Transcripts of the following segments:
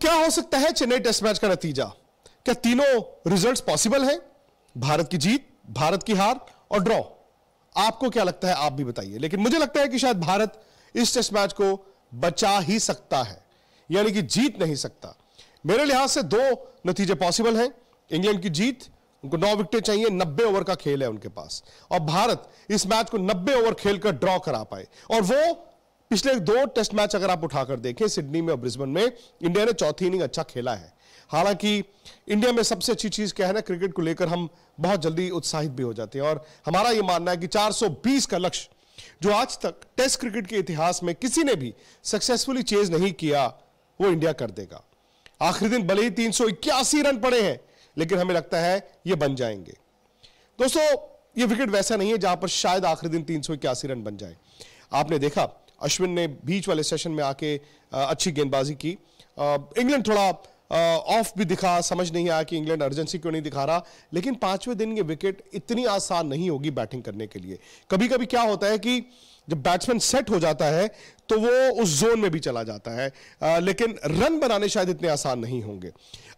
क्या हो सकता है चेन्नई टेस्ट मैच का नतीजा क्या तीनों रिजल्ट्स पॉसिबल है भारत की जीत भारत की हार और ड्रॉ आपको क्या लगता है आप भी बताइए लेकिन मुझे लगता है कि शायद भारत इस टेस्ट मैच को बचा ही सकता है यानी कि जीत नहीं सकता मेरे लिहाज से दो नतीजे पॉसिबल हैं इंग्लैंड की जीत उनको नौ विकेटें चाहिए नब्बे ओवर का खेल है उनके पास और भारत इस मैच को नब्बे ओवर खेलकर ड्रॉ करा पाए और वो पिछले दो टेस्ट मैच अगर आप उठाकर देखें सिडनी में और ब्रिस्बन में इंडिया ने चौथी इनिंग अच्छा खेला है हालांकि इंडिया में सबसे अच्छी चीज क्या है ना क्रिकेट को लेकर हम बहुत जल्दी उत्साहित भी हो जाते हैं और हमारा यह मानना है कि 420 का लक्ष्य जो आज तक टेस्ट क्रिकेट के इतिहास में किसी ने भी सक्सेसफुली चेज नहीं किया वो इंडिया कर देगा आखिरी दिन भले ही तीन रन पड़े हैं लेकिन हमें लगता है ये बन जाएंगे दोस्तों ये विकेट वैसा नहीं है जहां पर शायद आखिरी दिन तीन रन बन जाए आपने देखा अश्विन ने बीच वाले सेशन में आके अच्छी गेंदबाजी की इंग्लैंड थोड़ा ऑफ भी दिखा समझ नहीं आया कि इंग्लैंड अर्जेंसी क्यों नहीं दिखा रहा लेकिन पांचवें दिन ये विकेट इतनी आसान नहीं होगी बैटिंग करने के लिए कभी कभी क्या होता है कि जब बैट्समैन सेट हो जाता है तो वो उस जोन में भी चला जाता है आ, लेकिन रन बनाने शायद इतने आसान नहीं होंगे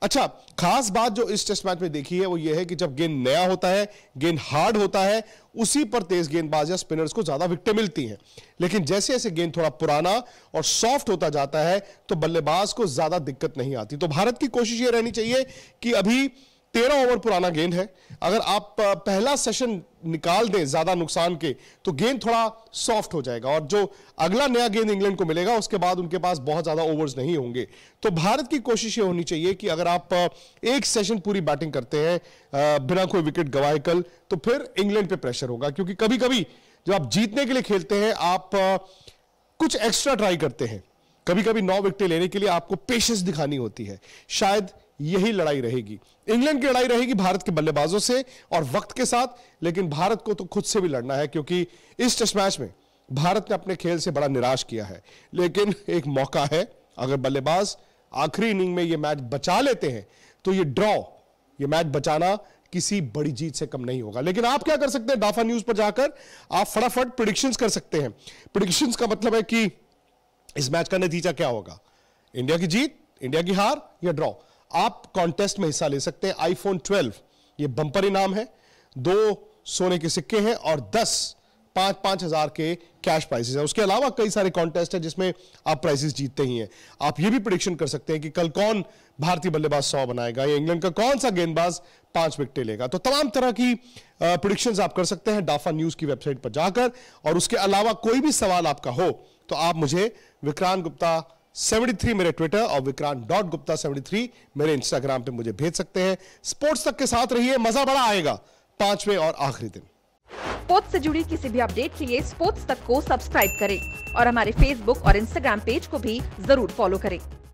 अच्छा खास बात जो इस टेस्ट मैच में देखी है वो ये है कि जब गेंद नया होता है गेंद हार्ड होता है उसी पर तेज गेंदबाज या स्पिनर्स को ज्यादा विकटें मिलती हैं लेकिन जैसे जैसे गेंद थोड़ा पुराना और सॉफ्ट होता जाता है तो बल्लेबाज को ज्यादा दिक्कत नहीं आती तो भारत की कोशिश ये रहनी चाहिए कि अभी तेरह ओवर पुराना गेंद है अगर आप पहला सेशन निकाल दें ज्यादा नुकसान के तो गेंद थोड़ा सॉफ्ट हो जाएगा और जो अगला नया गेंद इंग्लैंड को मिलेगा उसके बाद उनके पास बहुत ज्यादा ओवर्स नहीं होंगे तो भारत की कोशिश ये होनी चाहिए कि अगर आप एक सेशन पूरी बैटिंग करते हैं बिना कोई विकेट गवाए कल तो फिर इंग्लैंड पे प्रेशर होगा क्योंकि कभी कभी जब आप जीतने के लिए खेलते हैं आप कुछ एक्स्ट्रा ट्राई करते हैं कभी कभी नौ विकेटें लेने के लिए आपको पेशेंस दिखानी होती है शायद यही लड़ाई रहेगी इंग्लैंड की लड़ाई रहेगी भारत के बल्लेबाजों से और वक्त के साथ लेकिन भारत को तो खुद से भी लड़ना है क्योंकि इस टेस्ट मैच में भारत ने अपने खेल से बड़ा निराश किया है लेकिन एक मौका है अगर बल्लेबाज आखिरी इनिंग में यह मैच बचा लेते हैं तो यह ड्रॉ यह मैच बचाना किसी बड़ी जीत से कम नहीं होगा लेकिन आप क्या कर सकते हैं डाफा न्यूज पर जाकर आप फटाफट प्रिडिक्शंस कर सकते हैं प्रिडिक्शंस का मतलब है कि इस मैच का नतीजा क्या होगा इंडिया की जीत इंडिया की हार या ड्रॉ आप कॉन्टेस्ट में हिस्सा ले सकते हैं आईफोन 12 ये बम्पर इनाम है दो सोने के सिक्के हैं और दस पांच पांच हजार के कैश प्राइजेस हैं उसके अलावा कई सारे कॉन्टेस्ट है जिसमें आप प्राइजेस जीतते ही हैं आप ये भी प्रिडिक्शन कर सकते हैं कि कल कौन भारतीय बल्लेबाज सौ बनाएगा या इंग्लैंड का कौन सा गेंदबाज पांच विकेटें लेगा तो तमाम तरह की प्रिडिक्शंस आप कर सकते हैं डाफा न्यूज की वेबसाइट पर जाकर और उसके अलावा कोई भी सवाल आपका हो तो आप मुझे विक्रांत गुप्ता 73 मेरे ट्विटर और विक्रांत डॉट गुप्ता सेवेंटी मेरे इंस्टाग्राम पे मुझे भेज सकते हैं स्पोर्ट्स तक के साथ रहिए मजा बड़ा आएगा पांचवें और आखिरी दिन स्पोर्ट्स से जुड़ी किसी भी अपडेट के लिए स्पोर्ट्स तक को सब्सक्राइब करें और हमारे फेसबुक और इंस्टाग्राम पेज को भी जरूर फॉलो करें